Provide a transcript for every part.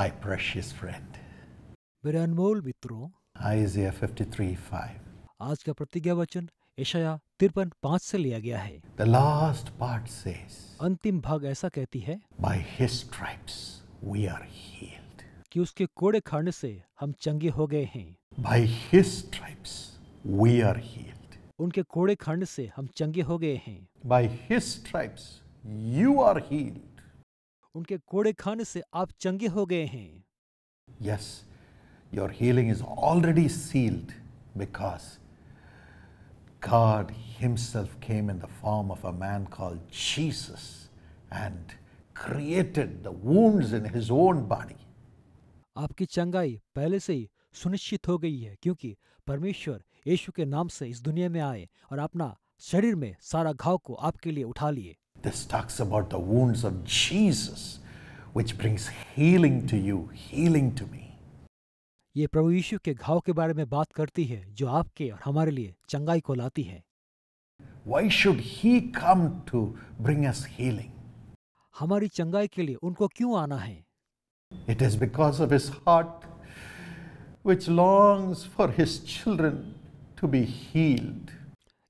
माई precious friend मेरे अनमोल मित्रों Isaiah 53:5 आज का प्रतिज्ञा वचन ऐशया तिरपन पांच से लिया गया है द लास्ट पार्ट से अंतिम भाग ऐसा कहती है by his stripes we are healed कि उसके कोड़े खाने से हम चंगे हो गए हैं by his stripes we are healed उनके कोड़े खाने से हम चंगे हो गए हैं by his stripes you are healed उनके कोड़े खाने से आप चंगे हो गए हैं yes your healing is already sealed because God himself came in the form of a man called Jesus and created the wounds in his own body आपकी चंगाई पहले से ही सुनिश्चित हो गई है क्योंकि परमेश्वर यीशु के नाम से इस दुनिया में आए और अपना शरीर में सारा घाव को आपके लिए उठा लिए This talks about the wounds of Jesus, which brings healing to you, healing to me. ये प्रभु यीशु के घाव के बारे में बात करती है जो आपके और हमारे लिए चंगाई को लाती है Why should he come to bring us healing? हमारी चंगाई के लिए उनको क्यों आना है It is because of his heart which longs for his children to be healed.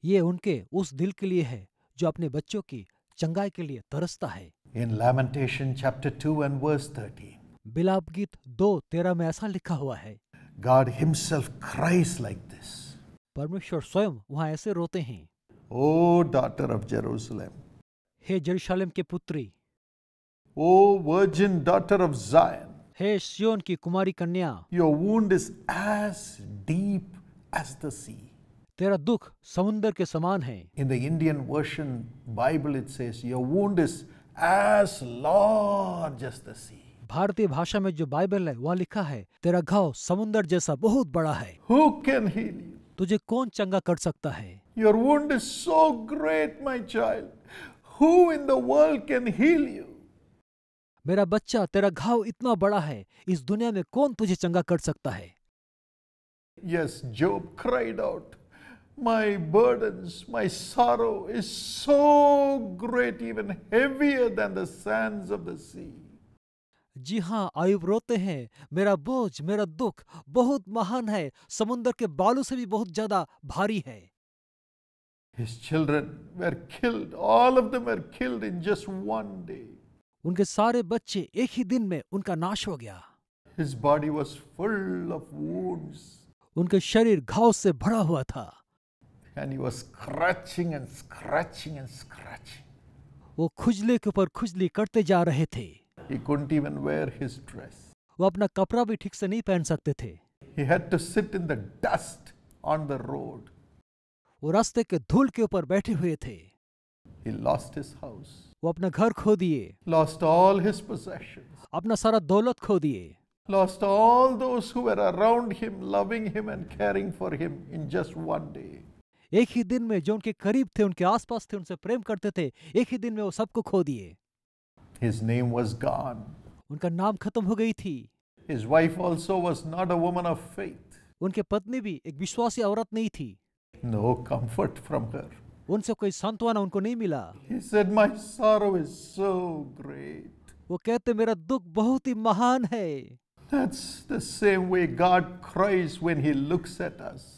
ये उनके उस दिल के लिए है जो अपने बच्चों की चंगाई के लिए तरसता है in lamentation chapter two and verse 13 बिलाप गीत दो तेरह में ऐसा लिखा हुआ है God himself cries like this परमेश्वर स्वयं वहां ऐसे रोते हैं ओ डॉटर ऑफ जेरूसलम हे जेरूशलेम के पुत्री ओ वर्जिन डॉटर ऑफ जायन हे सियोन की कुमारी कन्या your wound is as deep as the sea तेरा दुख समुंदर के समान है in the Indian version Bible it says your wound is as large as the sea भारतीय भाषा में जो बाइबल है वहाँ लिखा है तेरा घाव समुंदर जैसा बहुत बड़ा है हु कैन हील यू तुझे कौन चंगा कर सकता है your wound is so great my child who in the world can heal you मेरा बच्चा तेरा घाव इतना बड़ा है इस दुनिया में कौन तुझे चंगा कर सकता है yes Job cried out My burdens, my sorrow is so great, even heavier than the sands of the sea. जी हाँ आयुब रोते हैं मेरा बोझ मेरा दुख बहुत महान है समुंदर के बालू से भी बहुत ज्यादा भारी है His children were killed. All of them were killed in just one day. उनके सारे बच्चे एक ही दिन में उनका नाश हो गया His body was full of wounds. उनके शरीर घाव से भरा हुआ था and he was scratching and scratching and scratching. वो के ऊपर खुजली करते जा रहे थे He couldn't even wear his dress. वो अपना कपड़ा भी ठीक से नहीं पहन सकते थे He had to sit in the dust on the road. वो रास्ते के धूल के ऊपर बैठे हुए थे He lost his house. वो अपना घर खो दिए Lost all his possessions. अपना सारा दौलत खो दिए Lost all those who were around him, loving him and caring for him in just one day. एक ही दिन में जो उनके करीब थे उनके आसपास थे उनसे प्रेम करते थे एक ही दिन में वो सबको खो दिए His name was gone. उनका नाम खत्म हो गई थी His wife also was not a woman of faith. उनके पत्नी भी एक विश्वासी औरत नहीं थी No comfort from her. उनसे कोई सांत्वना उनको नहीं मिला He said, My sorrow is so great. वो कहते मेरा दुख बहुत ही महान है That's the same way God cries when He looks at us.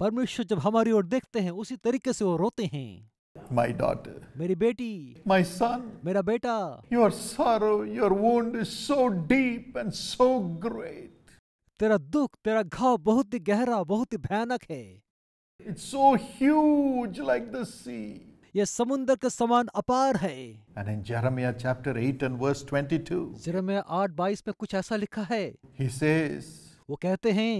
परमेश्वर जब हमारी ओर देखते हैं उसी तरीके से वो रोते हैं माई डॉटर मेरी बेटी माई सन मेरा बेटा योर सारो योर वोड डीप एंड सो ग्रेट तेरा दुख तेरा घाव बहुत ही गहरा बहुत ही भयानक है it's so huge like the sea ये समुद्र के समान अपार है and in chapter 8 and verse 22 Jeremiah 8 22 में कुछ ऐसा लिखा है ही सेज वो कहते हैं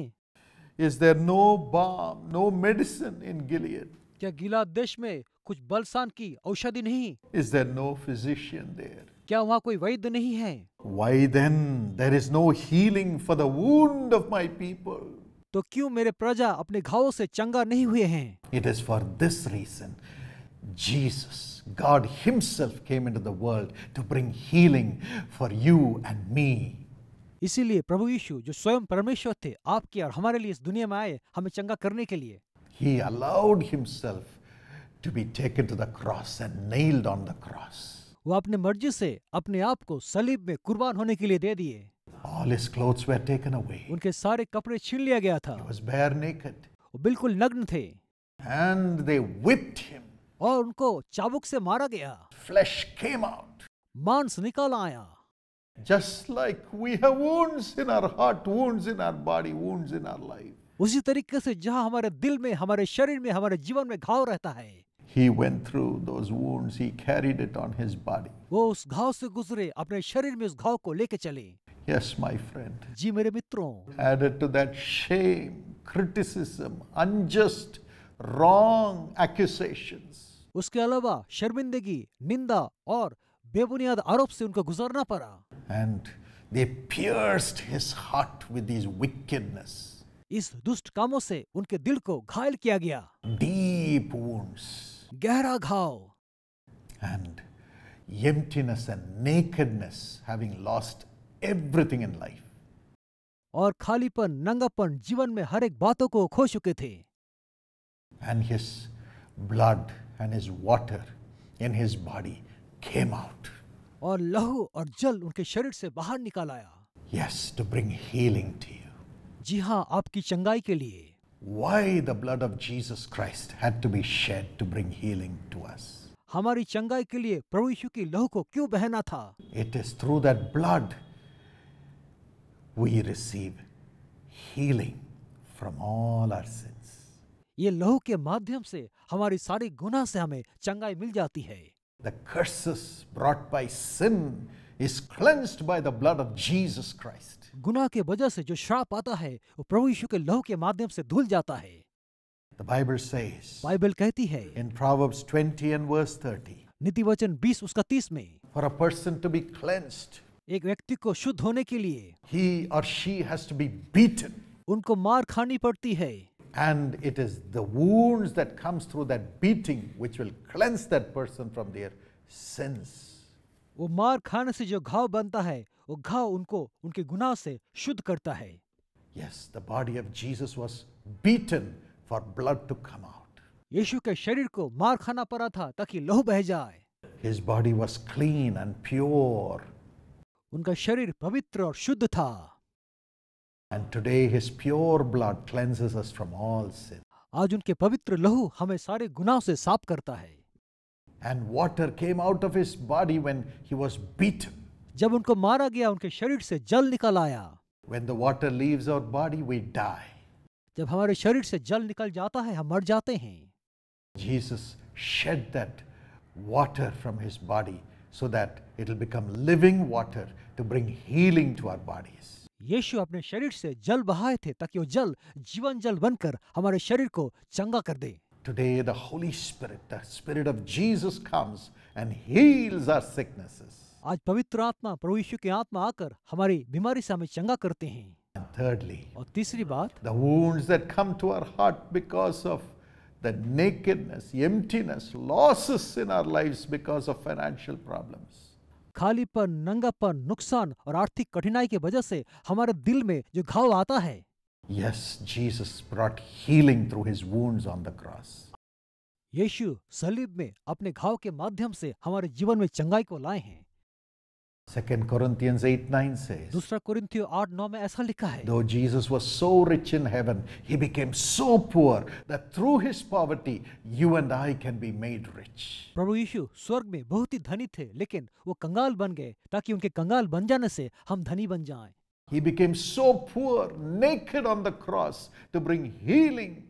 Is there no balm, no medicine in Gilead? क्या गिलाद देश में कुछ बलसान की औषधि नहीं Is there no physician there? क्या वहाँ कोई वैद्य नहीं है Why then there is no healing for the wound of my people? तो क्यों मेरे प्रजा अपने घावों से चंगा नहीं हुए हैं It is for this reason Jesus, God Himself came into the world to bring healing for you and me. इसीलिए प्रभु यीशु जो स्वयं परमेश्वर थे आपके और हमारे लिए इस दुनिया में आए हमें चंगा करने के लिए He allowed himself to be taken to the cross and nailed on the cross. वो अपने मर्जी से अपने आप को सलीब में कुर्बान होने के लिए दे दिए All his clothes were taken away. उनके सारे कपड़े छीन लिया गया था He was bare naked. वो बिल्कुल नग्न थे And they whipped him. और उनको चाबुक से मारा गया Flesh came out. मांस निकाल आया Just like we have wounds in our heart, wounds in our body, wounds in our life. उसी तरीके से जहां हमारे दिल में हमारे शरीर में हमारे जीवन में घाव रहता है He went through those wounds. He carried it on his body. वो उस घाव से गुजरे अपने शरीर में उस घाव को लेके चले Yes, my friend. जी मेरे मित्रों Added to that shame, criticism, unjust, wrong accusations. उसके अलावा शर्मिंदगी निंदा और बेबुनियाद आरोप से उनको गुजरना पड़ा and they pierced his heart with this wickedness इस दुष्ट कामों से उनके दिल को घायल किया गया डीप वुंड्स गहरा घाव and emptiness and nakedness, having lost everything in life. और खालीपन नंगापन जीवन में हर एक बातों को खो चुके थे and his blood and his water in his body came out. और लहू और जल उनके शरीर से बाहर निकाल आया Yes, to bring healing to you. जी हाँ आपकी चंगाई के लिए Why the blood of Jesus Christ had to be shed to bring healing to us. हमारी चंगाई के लिए प्रभु यीशु की लहू को क्यों बहना था It is through that blood we receive healing from all our sins. ये लहू के माध्यम से हमारी सारी गुनाह से हमें चंगाई मिल जाती है The curses brought by sin is cleansed by the blood of Jesus Christ. गुनाह के वजह से जो श्राप आता है वो प्रभु यीशु के लहू के माध्यम से धुल जाता है The Bible says, बाइबल कहती है in Proverbs 20 and verse 30, नीति वचन 20 उसका 30 में for a person to be cleansed, एक व्यक्ति को शुद्ध होने के लिए he or she has to be beaten. उनको मार खानी पड़ती है And it is the wounds that comes through that beating which will cleanse that person from their sins. वो मार खाने से जो घाव बनता है वो घाव उनको उनके गुनाह से शुद्ध करता है Yes, the body of Jesus was beaten for blood to come out. यीशु के शरीर को मार खाना पड़ा था ताकि लहू बह जाए His body was clean and pure. उनका शरीर पवित्र और शुद्ध था and today his pure blood cleanses us from all sin. आज उनके पवित्र लहू हमें सारे गुनाह से साफ करता है And water came out of his body when he was beaten. जब उनको मारा गया उनके शरीर से जल निकल आया When the water leaves our body, we die. जब हमारे शरीर से जल निकल जाता है हम मर जाते हैं Jesus shed that water from his body so that it will become living water to bring healing to our bodies. यीशु अपने शरीर से जल बहाए थे ताकि वो जल जीवन जल बनकर हमारे शरीर को चंगा कर दे today the holy spirit the spirit of Jesus comes and heals our sicknesses आज पवित्र आत्मा प्रभु यीशु की आत्मा आकर हमारी बीमारी से हमें चंगा करते हैं And thirdly, और तीसरी बात the wounds that come to our heart because of the nakedness emptiness losses in our lives because of financial problems खालीपन नंगापन नुकसान और आर्थिक कठिनाई की वजह से हमारे दिल में जो घाव आता है yes Jesus brought healing through his wounds on the cross यीशु सलीब में अपने घाव के माध्यम से हमारे जीवन में चंगाई को लाए हैं Second Corinthians 8 9 says. Dusra Corinthio 8 9 में ऐसा लिखा Though Jesus was so rich in heaven, he became so poor that through his poverty you and I can be made rich. Prabhu Yeshu swarg mein bahut hi dhani the, लेकिन wo kangal ban gaye, ताकि unke kangal ban जाने se हम dhani ban जाएं. He became so poor, naked on the cross to bring healing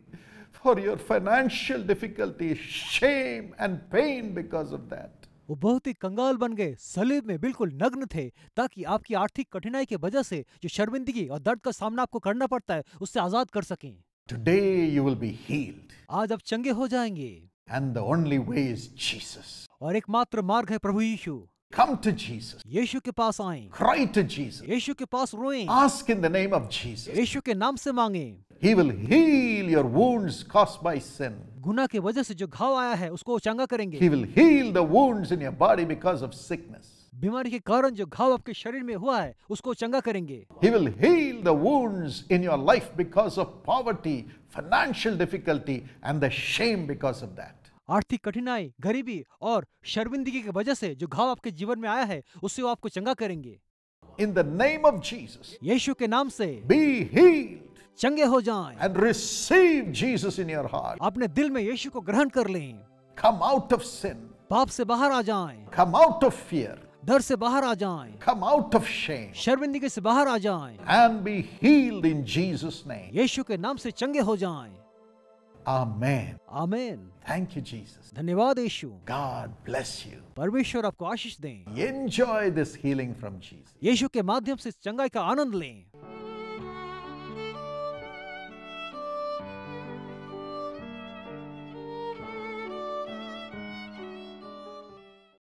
for your financial difficulties, shame and pain because of that. वो बहुत ही कंगाल बन गए सलीब में बिल्कुल नग्न थे ताकि आपकी आर्थिक कठिनाई की वजह से जो शर्मिंदगी और दर्द का सामना आपको करना पड़ता है उससे आजाद कर सके today you will be healed. आज आप चंगे हो जाएंगे and the only way is Jesus और एकमात्र मार्ग है प्रभु यीशु Come to Jesus. यीशु के पास आएं. Cry to Jesus. यीशु के पास रोएं. Ask in the name of Jesus. यीशु के नाम से मांगें. He will heal your wounds caused by sin. गुना के वजह से जो घाव आया है उसको चंगा करेंगे He will heal the wounds in your body because of sickness. बीमारी के कारण जो घाव आपके शरीर में हुआ है उसको चंगा करेंगे He will heal the wounds in your life because of poverty, financial difficulty and the shame because of that. आर्थिक कठिनाई गरीबी और शर्मिंदगी की वजह से जो घाव आपके जीवन में आया है उससे वो आपको चंगा करेंगे In the name of Jesus. यीशु के नाम से be healed चंगे हो जाएं and receive Jesus in your heart अपने दिल में यीशु को ग्रहण कर लें कम आउट ऑफ सिन पाप से बाहर आ जाएं कम आउट ऑफ फियर डर से बाहर आ जाएं कम आउट ऑफ शेम शर्मिंदगी से बाहर आ जाएं and be healed in Jesus name यीशु के नाम से चंगे हो जाएं आमेन आमेन थैंक यू जीसस धन्यवाद यीशु गॉड ब्लेस यू परमेश्वर आपको आशीष दें enjoy this healing from Jesus यीशु के माध्यम से चंगाई का आनंद लें